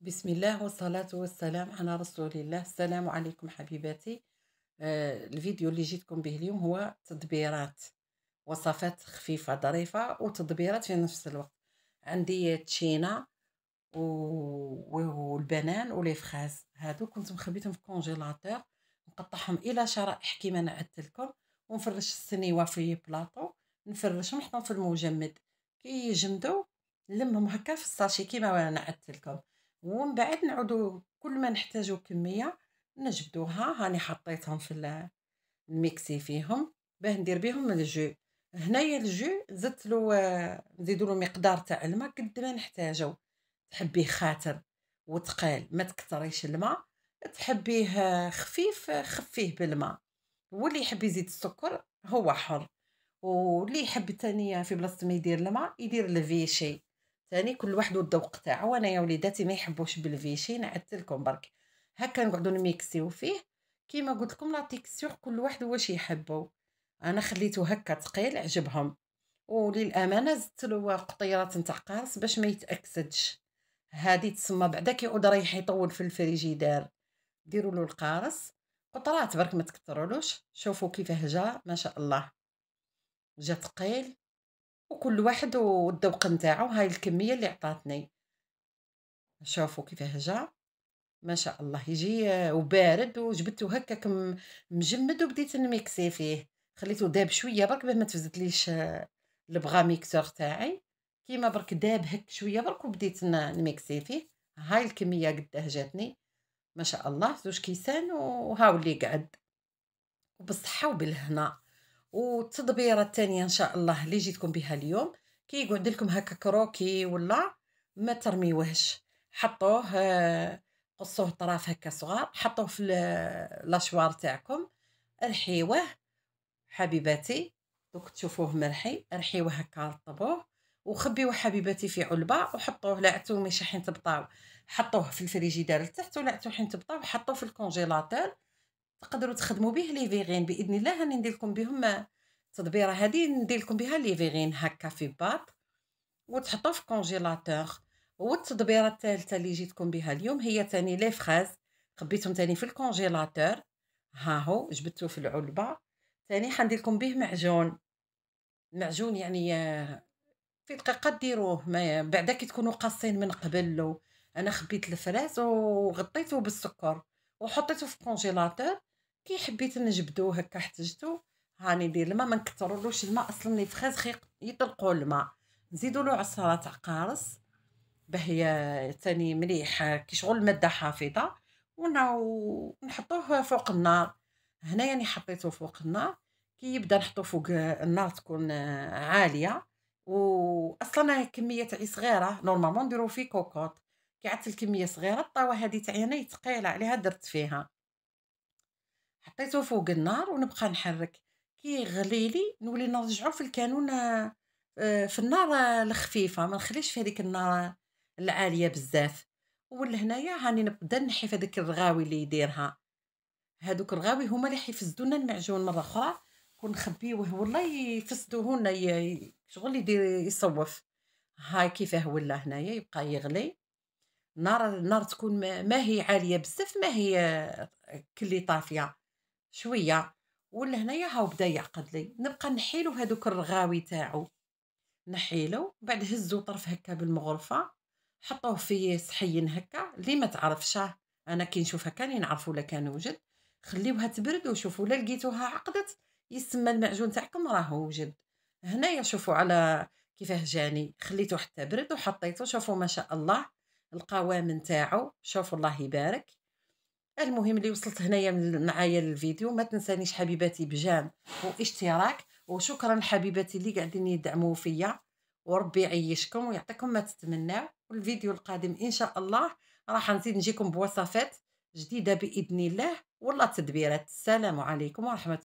بسم الله والصلاة والسلام على رسول الله السلام عليكم حبيباتي آه، الفيديو اللي جيتكم به اليوم هو تدبيرات وصفات خفيفة ظريفة وتدبيرات في نفس الوقت عندي تشينا و... والبنان ولي هادو كنت مخبيتهم في الكونجيلاتور نقطعهم الى شرائح كيما انا لكم ونفرش السنيوه في بلاطو نفرشهم نحطهم في المجمد كي يجمدوا نلمهم هكا في الساشي كيما انا لكم ومن بعد نعودو كل ما نحتاجو كميه نجبدوها هاني حطيتهم في الميكسي فيهم باه ندير بهم الجو هنايا الجو زدت له نزيدو له مقدار تاع الماء قد ما نحتاجو تحبيه خاتر وتقال ما تكثريش الماء تحبيه خفيف خفيه بالماء واللي يحب يزيد السكر هو حر واللي يحب تانية في بلاصه ما يدير الماء يدير الفيشي ثاني كل واحد والذوق تاعو انايا وليداتي ما يحبوش بالفيشي نعدت لكم برك هكا نقعدو نميكسيو فيه كيما قلت لكم لا تيكسيو كل واحد واش يحبو انا خليته هكا ثقيل عجبهم وللامانه زدت له قطيرات نتاع قارص باش ما يتاكسدش هادي تسمى بعدا كي يعود رايح يطول في الفريجيدار ديروا له القارص قطرات برك ما تكثرولوش شوفوا كيفاه جا ما شاء الله جا ثقيل وكل واحد والذوق نتاعو هاي الكميه اللي عطاتني شوفوا كيفاه جا ما شاء الله يجي وبارد وجبدته هكاك مجمد وبديت نميكسي فيه خليته داب شويه برك باه ما تفزتليش آه، البغا ميكسور تاعي كيما برك داب هك شويه برك وبديت نميكسي فيه هاي الكميه قداه جاتني ما شاء الله زوج كيسان وهاو اللي قعد وبالصحه وبالهنا والتدبيره الثانيه ان شاء الله اللي جيتكم بها اليوم كيقعد لكم هكا كروكي ولا ما ترميوهش حطوه آه، قصوه طراف هكا صغار حطوه في آه، لاشوار تاعكم رحيوه حبيباتي دوك تشوفوه مرحي رحيوه هكا رطبوه وخبيوه حبيباتي في علبه وحطوه لعتو ماشي حين تبطاو حطوه في الفريجيدار لتحت ولعتو حين تبطاو حطوه في الكونجيلاتور تقدروا تخدموا به لي فيغين باذن الله راني ندير لكم بهم التدبيره هذه ندير لكم بها لي فيغين هكا في باط وتحطوا في كونجيلاتور والتدبيره الثالثه اللي جيتكم بها اليوم هي تاني لي فريز خبيتهم تاني في الكونجيلاتور ها هو جبدته في العلبه تاني حندير لكم به معجون معجون يعني آه، في دقيقه ديروه ما بعدا كي تكونوا قاصين من قبل انا خبيت الفراز وغطيته بالسكر وحطيته في الكونجيلاتور كي حبيت نجبدو هكا احتجتو هاني ندير الماء ما نكثرولوش الماء اصلا لي فخاز خيق يطلقوا الماء نزيدو له عصاره تاع قارص باه تاني مليح كي شغل ماده حافظه ونحطوه فوق النار هنايا يعني حطيته فوق النار كي يبدا نحطو فوق النار تكون عاليه واصلا كميه تاعي صغيره نورمالمون نديرو فيه كوكوط كي عدت الكميه صغيره الطاوه هذه تاعي انا ثقيله عليها درت فيها حطيته فوق النار ونبقى نحرك كي يغلي لي نولي نرجعو في الكانون آه، في النار الخفيفه ما نخليش في هذيك النار العاليه بزاف ولهنايا هاني نبدا نحي في هذيك الرغاوي اللي يديرها هذوك الرغاوي هما اللي حيفسدونا المعجون مره اخرى كون نخبيوه والله يفسدوه لنا شغل يدير يصوف هاي كيفاه ولا هنايا يبقى يغلي النار النار تكون ما, ما هي عاليه بزاف ما هي كلي طافيه شويه ولهنايا هاو بدا يعقد لي نبقى نحيلو هذوك الرغاوي تاعو نحيلو بعد هزو طرف هكا بالمغرفه حطوه في صحين هكا اللي ما تعرفشه انا كي نشوفها هكا نعرفو لا كان وجد خليوها تبرد وشوفوا لا لقيتوها عقدت يسمى المعجون تاعكم راه وجد هنايا شوفوا على كيفاه جاني خليته حتى برد وحطيته شوفوا ما شاء الله القوام نتاعو شوفوا الله يبارك المهم اللي وصلت هنايا معايا الفيديو ما تنسانيش حبيباتي بجام واشتراك وشكرا حبيباتي اللي قاعدين يدعموا فيا وربي يعيشكم ويعطيكم ما تتمناو والفيديو القادم ان شاء الله راح نزيد نجيكم بوصفات جديده باذن الله والله تدبيرات السلام عليكم ورحمه